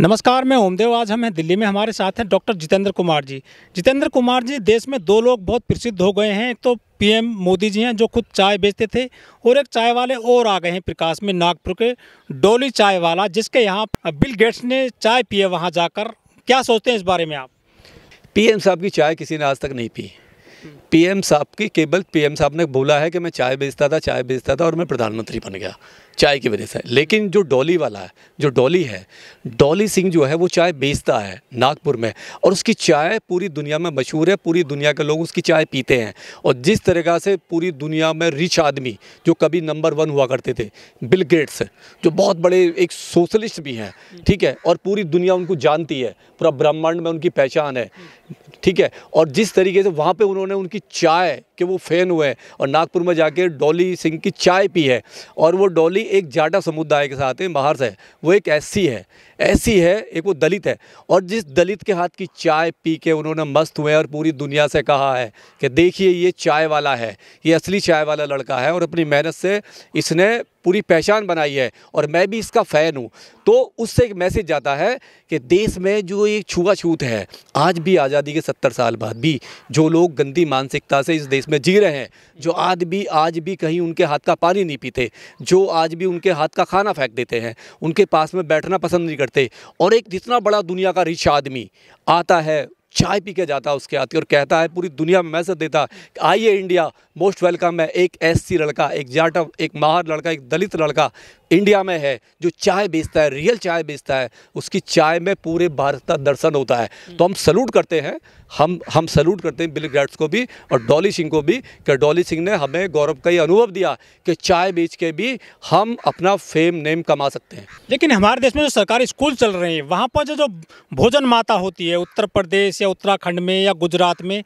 नमस्कार मैं ओमदेव आज हम हैं दिल्ली में हमारे साथ हैं डॉक्टर जितेंद्र कुमार जी जितेंद्र कुमार जी देश में दो लोग बहुत प्रसिद्ध हो गए हैं एक तो पीएम मोदी जी हैं जो खुद चाय बेचते थे और एक चाय वाले और आ गए हैं प्रकाश में नागपुर के डोली चाय वाला जिसके यहाँ बिल गेट्स ने चाय पिए वहाँ जाकर क्या सोचते हैं इस बारे में आप पी साहब की चाय किसी ने आज तक नहीं पी पीएम साहब की केवल पीएम साहब ने बोला है कि मैं चाय बेचता था चाय बेचता था और मैं प्रधानमंत्री बन गया चाय की वजह से लेकिन जो डॉली वाला है जो डॉली है डॉली सिंह जो है वो चाय बेचता है नागपुर में और उसकी चाय पूरी दुनिया में मशहूर है पूरी दुनिया के लोग उसकी चाय पीते हैं और जिस तरीका से पूरी दुनिया में रिच आदमी जो कभी नंबर वन हुआ करते थे बिल गेट्स जो बहुत बड़े एक सोशलिस्ट भी हैं ठीक है और पूरी दुनिया उनको जानती है पूरा ब्रह्मांड में उनकी पहचान है ठीक है और जिस तरीके से वहाँ पर उन्होंने उनकी चाय के वो फ़ैन हुए और नागपुर में जाके डॉली सिंह की चाय पी है और वो डॉली हमारी एक जाटा समुदाय के साथ है बाहर से वो एक ऐसी है ऐसी है एक वो दलित है और जिस दलित के हाथ की चाय पी के उन्होंने मस्त हुए और पूरी दुनिया से कहा है कि देखिए ये चाय वाला है ये असली चाय वाला लड़का है और अपनी मेहनत से इसने पूरी पहचान बनाई है और मैं भी इसका फ़ैन हूँ तो उससे एक मैसेज जाता है कि देश में जो एक छुआछूत है आज भी आज़ादी के सत्तर साल बाद भी जो लोग गंदी मानसिकता से इस देश में जी रहे हैं जो आज भी आज भी कहीं उनके हाथ का पानी नहीं पीते जो आज भी उनके हाथ का खाना फेंक देते हैं उनके पास में बैठना पसंद नहीं करते और एक जितना बड़ा दुनिया का रिच आदमी आता है चाय पी के जाता है उसके आते और कहता है पूरी दुनिया में मैसेज देता आइए इंडिया मोस्ट वेलकम है एक ऐसी लड़का एक जाटव एक माहर लड़का एक दलित लड़का इंडिया में है जो चाय बेचता है रियल चाय बेचता है उसकी चाय में पूरे भारत का दर्शन होता है हम्म। तो हम सल्यूट करते हैं हम हम सल्यूट करते हैं बिल ग्रेट्स को भी और डॉली सिंह को भी कि डॉली सिंह ने हमें गौरव का ये अनुभव दिया कि चाय बेच के भी हम अपना फेम नेम कमा सकते हैं लेकिन हमारे देश में जो सरकारी स्कूल चल रहे हैं वहाँ पर जो जो भोजन माता होती है उत्तर प्रदेश या उत्तराखंड में या गुजरात में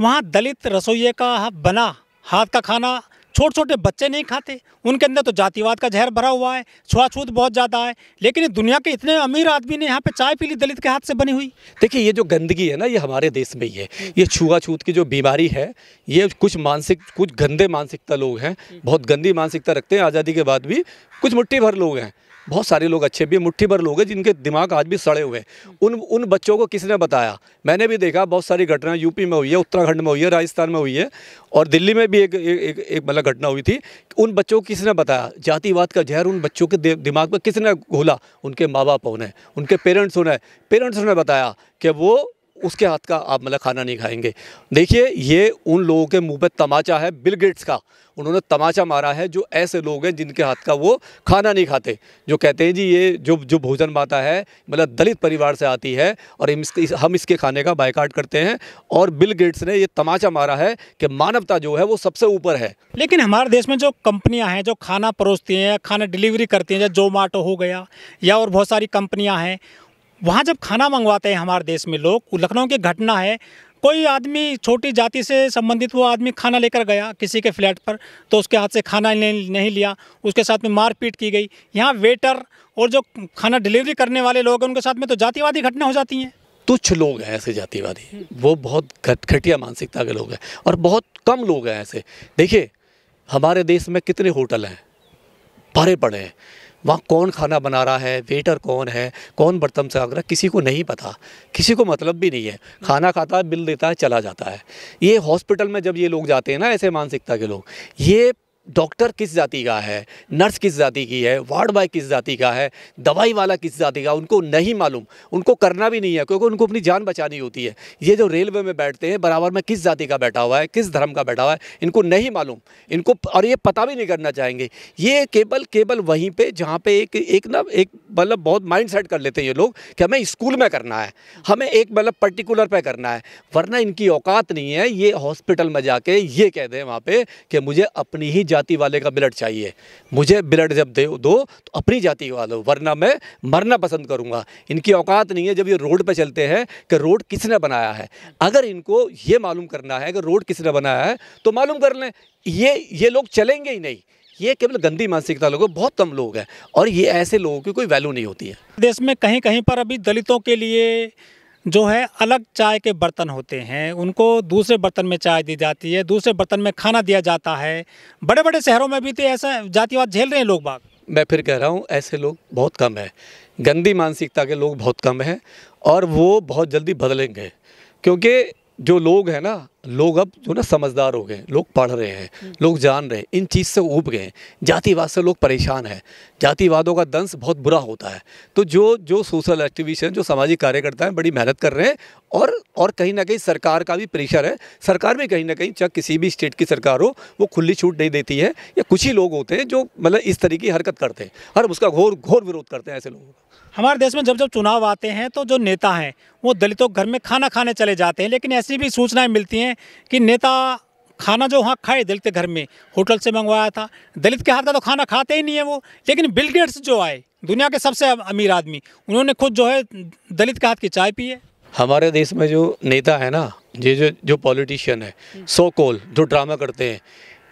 वहाँ दलित रसोइये का बना हाथ का खाना छोटे छोटे बच्चे नहीं खाते उनके अंदर तो जातिवाद का जहर भरा हुआ है छुआछूत बहुत ज़्यादा है लेकिन दुनिया के इतने अमीर आदमी ने यहाँ पे चाय पी ली दलित के हाथ से बनी हुई देखिए ये जो गंदगी है ना ये हमारे देश में ही है ये छुआछूत की जो बीमारी है ये कुछ मानसिक कुछ गंदे मानसिकता लोग हैं बहुत गंदी मानसिकता रखते हैं आज़ादी के बाद भी कुछ मुठ्ठी भर लोग हैं बहुत सारे लोग अच्छे भी मुट्ठी भर लोग हैं जिनके दिमाग आज भी सड़े हुए उन उन बच्चों को किसने बताया मैंने भी देखा बहुत सारी घटनाएं यूपी में हुई है उत्तराखंड में हुई है राजस्थान में हुई है और दिल्ली में भी एक एक एक मतलब घटना हुई थी उन बच्चों को किसने बताया जातिवाद का जहर उन बच्चों के दिमाग में किसने घोला उनके माँ बाप ने उनके पेरेंट्स उन्हें पेरेंट्स ने बताया कि वो उसके हाथ का आप मतलब खाना नहीं खाएंगे देखिए ये उन लोगों के मुंह पे तमाचा है बिल गेट्स का उन्होंने तमाचा मारा है जो ऐसे लोग हैं जिनके हाथ का वो खाना नहीं खाते जो कहते हैं जी ये जो जो भोजन माता है मतलब दलित परिवार से आती है और इस, हम इसके खाने का बायकाट करते हैं और बिल गेट्स ने ये तमाचा मारा है कि मानवता जो है वो सबसे ऊपर है लेकिन हमारे देश में जो कंपनियाँ हैं जो खाना परोसती हैं खाना डिलीवरी करती हैं जैसे जोमाटो हो गया या और बहुत सारी कंपनियाँ हैं वहाँ जब खाना मंगवाते हैं हमारे देश में लोग लखनऊ की घटना है कोई आदमी छोटी जाति से संबंधित वो आदमी खाना लेकर गया किसी के फ्लैट पर तो उसके हाथ से खाना नहीं लिया उसके साथ में मारपीट की गई यहाँ वेटर और जो खाना डिलीवरी करने वाले लोग हैं उनके साथ में तो जातिवादी घटना हो जाती हैं तुच्छ लोग हैं ऐसे जातिवादी वो बहुत घट घटिया मानसिकता के लोग हैं और बहुत कम लोग हैं ऐसे देखिए हमारे देश में कितने होटल हैं भरे पड़े हैं वहाँ कौन खाना बना रहा है वेटर कौन है कौन बर्तन से रहा किसी को नहीं पता किसी को मतलब भी नहीं है खाना खाता है बिल देता है चला जाता है ये हॉस्पिटल में जब ये लोग जाते हैं ना ऐसे मानसिकता के लोग ये डॉक्टर किस जाति का है नर्स किस जाति की है वार्ड बॉय किस जाति का है दवाई वाला किस जाति का उनको नहीं मालूम उनको करना भी नहीं है क्योंकि उनको अपनी जान बचानी होती है ये जो रेलवे में बैठते हैं बराबर में किस जाति का बैठा हुआ है किस धर्म का बैठा हुआ है इनको नहीं मालूम इनको और ये पता भी नहीं करना चाहेंगे ये केवल केवल वहीं पर जहाँ पर एक एक ना एक मतलब बहुत माइंड सेट कर लेते हैं ये लोग कि हमें स्कूल में करना है हमें एक मतलब पर्टिकुलर पर करना है वरना इनकी औकात नहीं है ये हॉस्पिटल में जाके ये कह दें वहाँ पर कि मुझे अपनी ही जाति वाले का ब्लड चाहिए मुझे ब्लड जब दे दो तो अपनी जाति वालों वरना मैं मरना पसंद करूँगा इनकी औकात नहीं है जब ये रोड पर चलते हैं कि रोड किसने बनाया है अगर इनको ये मालूम करना है कि रोड किसने बनाया है तो मालूम कर लें ये ये लोग चलेंगे ही नहीं ये केवल गंदी मानसिकता लोगों बहुत कम लोग हैं और ये ऐसे लोगों की कोई वैल्यू नहीं होती है देश में कहीं कहीं पर अभी दलितों के लिए जो है अलग चाय के बर्तन होते हैं उनको दूसरे बर्तन में चाय दी जाती है दूसरे बर्तन में खाना दिया जाता है बड़े बड़े शहरों में भी तो ऐसा जातिवाद झेल रहे हैं लोग बाग मैं फिर कह रहा हूँ ऐसे लोग बहुत कम है गंदी मानसिकता के लोग बहुत कम हैं और वो बहुत जल्दी बदलेंगे क्योंकि जो लोग हैं ना लोग अब जो ना समझदार हो गए लोग पढ़ रहे हैं हम्म। लोग जान रहे हैं इन चीज़ से ऊब गए जातिवाद से लोग परेशान हैं जातिवादों का दंश बहुत बुरा होता है तो जो जो सोशल एक्टिविस्ट हैं जो सामाजिक कार्यकर्ता हैं बड़ी मेहनत कर रहे हैं और और कहीं ना कहीं सरकार का भी प्रेशर है सरकार भी कहीं ना कहीं चाहे किसी भी स्टेट की सरकार हो वो खुली छूट नहीं देती है या कुछ ही लोग होते हैं जो मतलब इस तरीके की हरकत करते हैं और उसका घोर घोर विरोध करते हैं ऐसे लोगों का हमारे देश में जब जब चुनाव आते हैं तो जो नेता हैं वो दलितों घर में खाना खाने चले जाते हैं लेकिन ऐसी भी सूचनाएं मिलती हैं कि नेता खाना जो वहाँ खाए दलित घर में होटल से मंगवाया था दलित के हाथ का तो खाना खाते ही नहीं है वो लेकिन बिलगेट्स जो आए दुनिया के सबसे अमीर आदमी उन्होंने खुद जो है दलित के हाथ की चाय पी है हमारे देश में जो नेता है ना ये जो जो पॉलिटिशियन है हम्म। सो कॉल जो ड्रामा करते हैं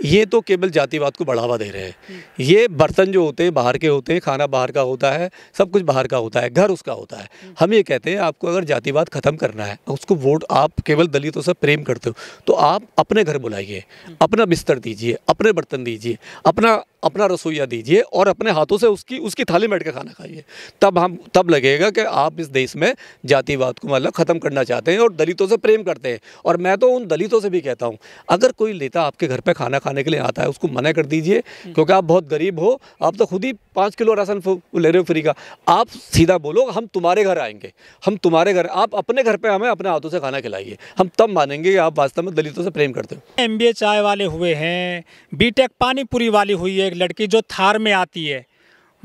ये तो केवल जातिवाद को बढ़ावा दे रहे हैं ये बर्तन जो होते हैं बाहर के होते हैं खाना बाहर का होता है सब कुछ बाहर का होता है घर उसका होता है हम ये कहते हैं आपको अगर जातिवाद ख़त्म करना है उसको वोट आप केवल दलितों से प्रेम करते हो तो आप अपने घर बुलाइए अपना बिस्तर दीजिए अपने बर्तन दीजिए अपना अपना रसोईया दीजिए और अपने हाथों से उसकी उसकी थाली में बैठ कर खाना खाइए तब हम तब लगेगा कि आप इस देश में जातिवाद को मतलब ख़त्म करना चाहते हैं और दलितों से प्रेम करते हैं और मैं तो उन दलितों से भी कहता हूँ अगर कोई लेता आपके घर पर खाना खाने के लिए आता है उसको मना कर दीजिए क्योंकि आप बहुत गरीब हो आप तो खुद ही पाँच किलो राशन ले रहे हो फ्री का आप सीधा बोलो हम तुम्हारे घर आएंगे हम तुम्हारे घर आप अपने घर पर हमें अपने हाथों से खाना खिलाइए हम तब मानेंगे कि आप वास्तव में दलितों से प्रेम करते हो एम चाय वाले हुए हैं बी पानीपुरी वाली हुई है एक लड़की जो थार में आती है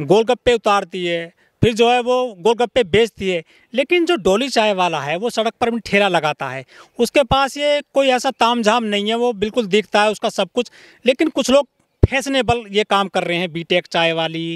गोलगप्पे उतारती है फिर जो है वो गोलगप्पे बेचती है लेकिन जो डोली चाय वाला है वो सड़क पर भी ठेला लगाता है उसके पास ये कोई ऐसा ताम झाम नहीं है वो बिल्कुल दिखता है उसका सब कुछ लेकिन कुछ लोग फैशनेबल ये काम कर रहे हैं बीटेक चाय वाली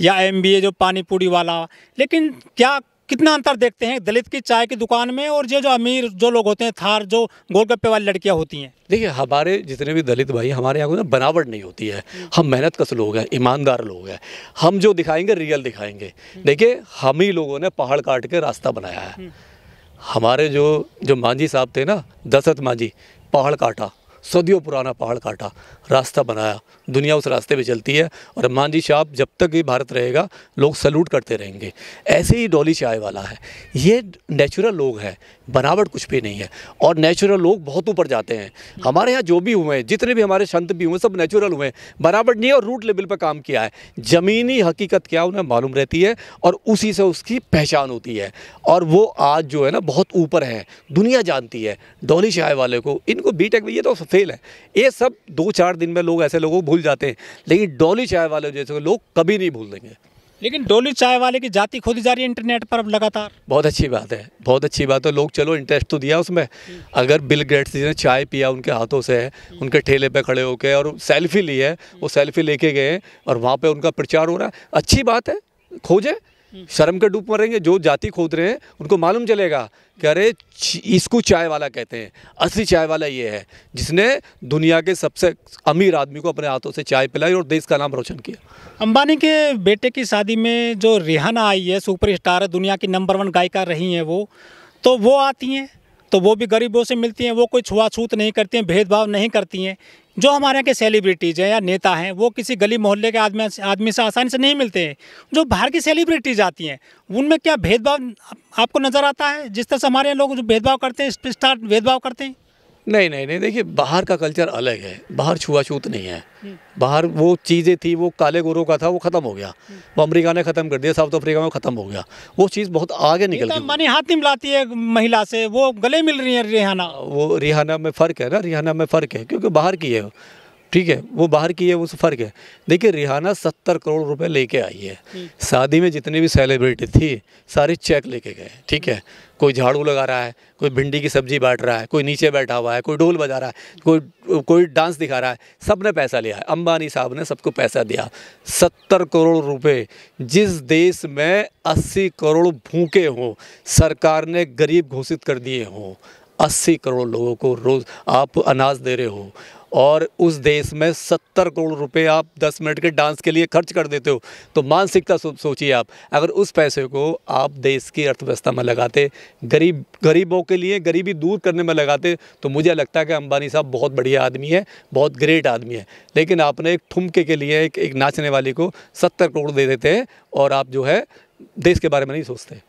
या एमबीए जो पानी पूरी वाला लेकिन क्या कितना अंतर देखते हैं दलित की चाय की दुकान में और ये जो अमीर जो लोग होते हैं थार जो गोलगप्पे वाली लड़कियाँ होती हैं देखिए हमारे जितने भी दलित भाई हमारे यहाँ ना बनावट नहीं होती है हम मेहनत कस लोग हैं ईमानदार लोग हैं हम जो दिखाएंगे रियल दिखाएंगे देखिए हम ही लोगों ने पहाड़ काट के रास्ता बनाया है हमारे जो जो मांझी साहब थे ना दशरथ मांझी पहाड़ काटा सदियों पुराना पहाड़ काटा रास्ता बनाया दुनिया उस रास्ते पे चलती है और हनुमान जी शाह जब तक ये भारत रहेगा लोग सल्यूट करते रहेंगे ऐसे ही डॉली चाय वाला है ये नेचुरल लोग हैं बनावट कुछ भी नहीं है और नेचुरल लोग बहुत ऊपर जाते हैं हमारे यहाँ जो भी हुए हैं जितने भी हमारे संत भी हुए सब नेचुरल हुए हैं बनावट नहीं है और रूट लेवल पर काम किया है ज़मीनी हकीकत क्या उन्हें मालूम रहती है और उसी से उसकी पहचान होती है और वो आज जो है ना बहुत ऊपर है दुनिया जानती है डोली चाय वाले को इनको बी टेक ये तो सेल है ये सब दो चार दिन में लोग ऐसे लोगों को भूल जाते हैं लेकिन डोली चाय वाले जैसे लोग कभी नहीं भूल देंगे लेकिन डोली चाय वाले की जाति खोदी जा रही है इंटरनेट पर अब लगातार बहुत अच्छी बात है बहुत अच्छी बात है लोग चलो इंटरेस्ट तो दिया उसमें अगर बिल गेट्स जी ने चाय पिया उनके हाथों से उनके ठेले पे खड़े होके और सेल्फी ली है वो सेल्फी लेके गए और वहाँ पे उनका प्रचार हो रहा है अच्छी बात है खोजें शर्म के डूब मरेंगे जो जाति खोद रहे हैं उनको मालूम चलेगा कि अरे इसको चाय वाला कहते हैं असली चाय वाला ये है जिसने दुनिया के सबसे अमीर आदमी को अपने हाथों से चाय पिलाई और देश का नाम रोशन किया अंबानी के बेटे की शादी में जो रिहाना आई है सुपरस्टार दुनिया की नंबर वन गायिका रही हैं वो तो वो आती हैं तो वो भी गरीबों से मिलती हैं वो कोई छुआछूत नहीं करती हैं भेदभाव नहीं करती हैं जो हमारे यहाँ के सेलिब्रिटीज़ हैं या नेता हैं वो किसी गली मोहल्ले के आदमी आदमी से आसानी से नहीं मिलते हैं जो बाहर की सेलिब्रिटीज़ आती हैं उनमें क्या भेदभाव आपको नज़र आता है जिस तरह से हमारे लोग जो भेदभाव करते हैं स्टार भेदभाव करते हैं नहीं नहीं नहीं देखिए बाहर का कल्चर अलग है बाहर छुआछूत नहीं है बाहर वो चीज़ें थी वो काले गोरों का था वो ख़त्म हो गया वो अमेरिका ने ख़त्म कर दिया साउथ अफ्रीका में ख़त्म हो गया वो चीज़ बहुत आगे निकल तो गई मानी हाथ नहीं मिलाती है महिला से वो गले मिल रही है रिहाना वो रिहाना में फ़र्क है ना रिहाना में फ़र्क है क्योंकि बाहर की है ठीक है वो बाहर की है वो फ़र्क है देखिए रिहाना सत्तर करोड़ रुपए लेके आई है शादी में जितने भी सेलिब्रिटी थी सारे चेक लेके गए ठीक है कोई झाड़ू लगा रहा है कोई भिंडी की सब्जी बांट रहा है कोई नीचे बैठा हुआ है कोई ढोल बजा रहा है कोई कोई डांस दिखा रहा है सब ने पैसा लिया है अंबानी साहब ने सबको पैसा दिया सत्तर करोड़ रुपये जिस देश में अस्सी करोड़ भूखे हों सरकार ने गरीब घोषित कर दिए हों अस्सी करोड़ लोगों को रोज़ आप अनाज दे रहे हो और उस देश में सत्तर करोड़ रुपए आप दस मिनट के डांस के लिए खर्च कर देते हो तो मानसिकता सोचिए आप अगर उस पैसे को आप देश की अर्थव्यवस्था में लगाते गरीब गरीबों के लिए गरीबी दूर करने में लगाते तो मुझे लगता है कि अंबानी साहब बहुत बढ़िया आदमी है बहुत ग्रेट आदमी है लेकिन आपने एक ठुमके के लिए एक, एक नाचने वाली को सत्तर करोड़ दे देते हैं और आप जो है देश के बारे में नहीं सोचते